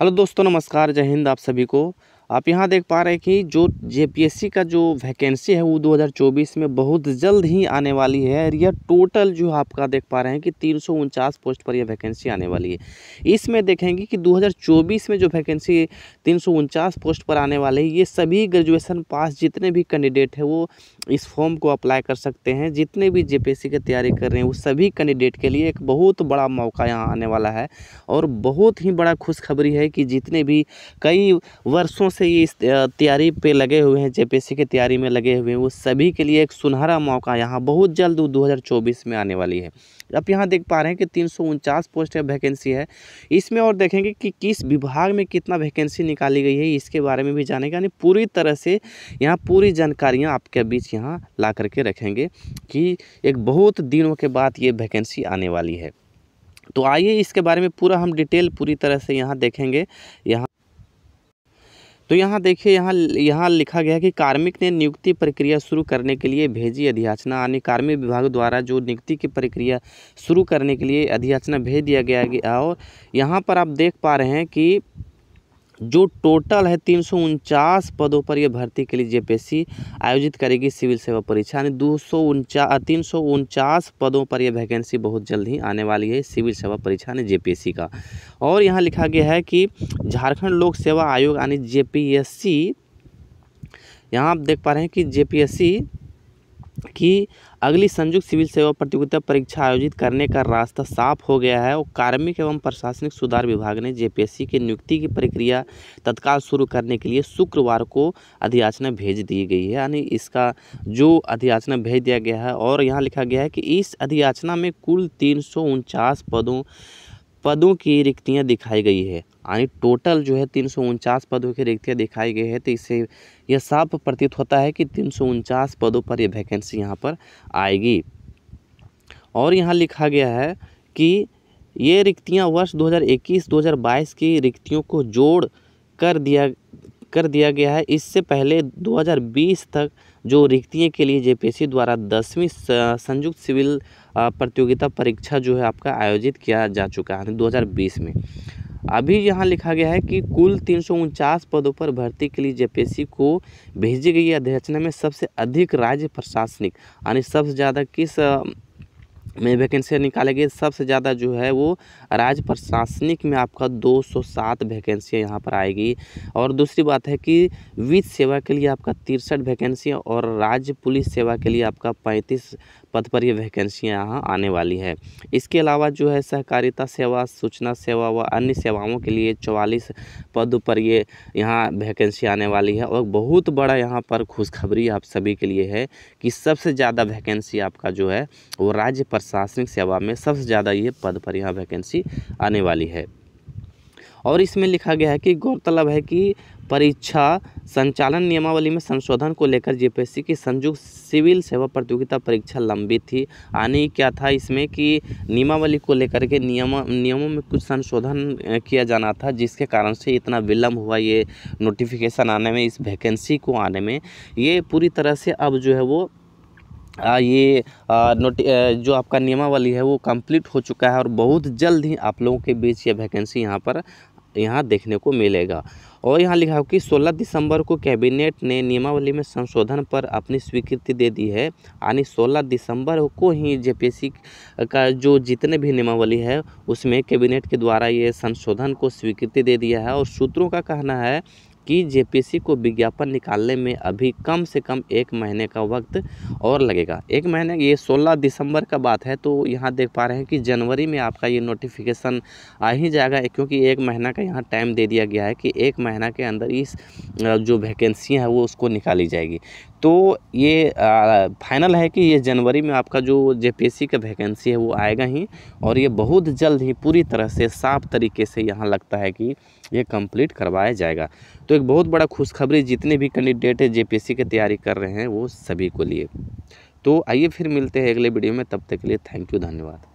hello दोस्तों नमस्कार जय हिंद आप सभी को आप यहाँ देख पा रहे हैं कि जो जे का जो वैकेंसी है वो 2024 में बहुत जल्द ही आने वाली है और यह टोटल जो आपका देख पा रहे हैं कि तीन पोस्ट पर यह वैकेंसी आने वाली है इसमें देखेंगे कि 2024 में जो वैकेंसी तीन पोस्ट पर आने वाले है ये सभी ग्रेजुएसन पास जितने भी कैंडिडेट हैं वो इस फॉर्म को अप्लाई कर सकते हैं जितने भी जेपीएससी की तैयारी कर रहे हैं वो सभी कैंडिडेट के लिए एक बहुत बड़ा मौका यहाँ आने वाला है और बहुत ही बड़ा खुशखबरी है कि जितने भी कई वर्षों से ये इस तैयारी पे लगे हुए हैं जेपीएससी की तैयारी में लगे हुए हैं वो सभी के लिए एक सुनहरा मौका यहाँ बहुत जल्द दो में आने वाली है आप यहाँ देख पा रहे हैं कि तीन पोस्ट है वैकेंसी है इसमें और देखेंगे कि किस विभाग में कितना वैकेंसी निकाली गई है इसके बारे में भी जानेंगे यानी पूरी तरह से यहाँ पूरी जानकारियाँ आपके बीच यहाँ ला करके रखेंगे कि एक बहुत दिनों के बाद ये वैकेंसी आने वाली है तो आइए इसके बारे में पूरा हम डिटेल पूरी तरह से यहाँ देखेंगे यहाँ तो यहाँ देखिए यहाँ यहाँ लिखा गया है कि कार्मिक ने नियुक्ति प्रक्रिया शुरू करने के लिए भेजी अधियाचना यानी कार्मिक विभाग द्वारा जो नियुक्ति की प्रक्रिया शुरू करने के लिए अधियाचना भेज दिया गया है और यहाँ पर आप देख पा रहे हैं कि जो टोटल है तीन सौ उनचास पदों पर यह भर्ती के लिए जेपीएससी आयोजित करेगी सिविल सेवा परीक्षा यानी दो सौ उनचास तीन सौ उनचास पदों पर यह वैकेंसी बहुत जल्द ही आने वाली है सिविल सेवा परीक्षा यानी जेपीएससी का और यहाँ लिखा गया है कि झारखंड लोक सेवा आयोग यानी जेपीएससी यहाँ आप देख पा रहे हैं कि जेपीएससी कि अगली संयुक्त सिविल सेवा प्रतियोगिता परीक्षा आयोजित करने का रास्ता साफ हो गया है और कार्मिक एवं प्रशासनिक सुधार विभाग ने जेपीएससी की नियुक्ति की प्रक्रिया तत्काल शुरू करने के लिए शुक्रवार को अधियाचना भेज दी गई है यानी इसका जो अधियाचना भेज दिया गया है और यहाँ लिखा गया है कि इस अधियाचना में कुल तीन पदों पदों की रिक्तियां दिखाई गई है यानी टोटल जो है तीन पदों की रिक्तियाँ दिखाई गई है तो इससे यह साफ प्रतीत होता है कि तीन पदों पर यह वैकेंसी यहाँ पर आएगी और यहाँ लिखा गया है कि ये रिक्तियाँ वर्ष 2021-2022 की रिक्तियों को जोड़ कर दिया कर दिया गया है इससे पहले 2020 तक जो रिक्तियों के लिए जेपीएससी द्वारा दसवीं संयुक्त सिविल प्रतियोगिता परीक्षा जो है आपका आयोजित किया जा चुका है 2020 में अभी यहाँ लिखा गया है कि कुल तीन पदों पर भर्ती के लिए जेपीएससी को भेजी गई अध्यक्षना में सबसे अधिक राज्य प्रशासनिक यानी सबसे ज़्यादा किस में वैकेंसी निकालेंगे सबसे ज़्यादा जो है वो राज्य प्रशासनिक में आपका 207 वैकेंसियाँ यहाँ पर आएगी और दूसरी बात है कि वित्त सेवा के लिए आपका तिरसठ वैकेंसियाँ और राज्य पुलिस सेवा के लिए आपका पैंतीस पद पर ये वैकेंसियाँ यहाँ आने वाली है इसके अलावा जो है सहकारिता सेवा सूचना सेवा व अन्य सेवाओं के लिए चौवालीस पद पर ये यहाँ वैकेंसी आने वाली है और बहुत बड़ा यहाँ पर खुशखबरी आप सभी के लिए है कि सबसे ज़्यादा वैकेंसी आपका जो है वो राज्य प्रशासनिक सेवा में सबसे ज़्यादा ये पद पर यहाँ वैकेंसी आने वाली है और इसमें लिखा गया है कि गौरतलब है कि परीक्षा संचालन नियमावली में संशोधन को लेकर जेपीएससी की संयुक्त सिविल सेवा प्रतियोगिता परीक्षा लंबी थी आने क्या था इसमें कि नियमावली को लेकर के नियम नियमों में कुछ संशोधन किया जाना था जिसके कारण से इतना विलम्ब हुआ ये नोटिफिकेशन आने में इस वैकेंसी को आने में ये पूरी तरह से अब जो है वो आ, ये आ, जो आपका नियमावली है वो कंप्लीट हो चुका है और बहुत जल्द ही आप लोगों के बीच ये वैकेंसी यहाँ पर यहाँ देखने को मिलेगा और यहाँ लिखा हो कि 16 दिसंबर को कैबिनेट ने नियमावली में संशोधन पर अपनी स्वीकृति दे दी है यानी 16 दिसंबर को ही जे का जो जितने भी नियमावली है उसमें कैबिनेट के द्वारा ये संशोधन को स्वीकृति दे दिया है और सूत्रों का कहना है कि जेपीसी को विज्ञापन निकालने में अभी कम से कम एक महीने का वक्त और लगेगा एक महीने ये 16 दिसंबर का बात है तो यहाँ देख पा रहे हैं कि जनवरी में आपका ये नोटिफिकेशन आ ही जाएगा क्योंकि एक महीना का यहाँ टाइम दे दिया गया है कि एक महीना के अंदर इस जो वैकेंसी है वो उसको निकाली जाएगी तो ये आ, फाइनल है कि ये जनवरी में आपका जो जे का वैकेंसी है वो आएगा ही और ये बहुत जल्द ही पूरी तरह से साफ तरीके से यहाँ लगता है कि ये कंप्लीट करवाया जाएगा तो एक बहुत बड़ा खुशखबरी जितने भी कैंडिडेट है जेपीएससी की तैयारी कर रहे हैं वो सभी को लिए तो आइए फिर मिलते हैं अगले वीडियो में तब तक के लिए थैंक यू धन्यवाद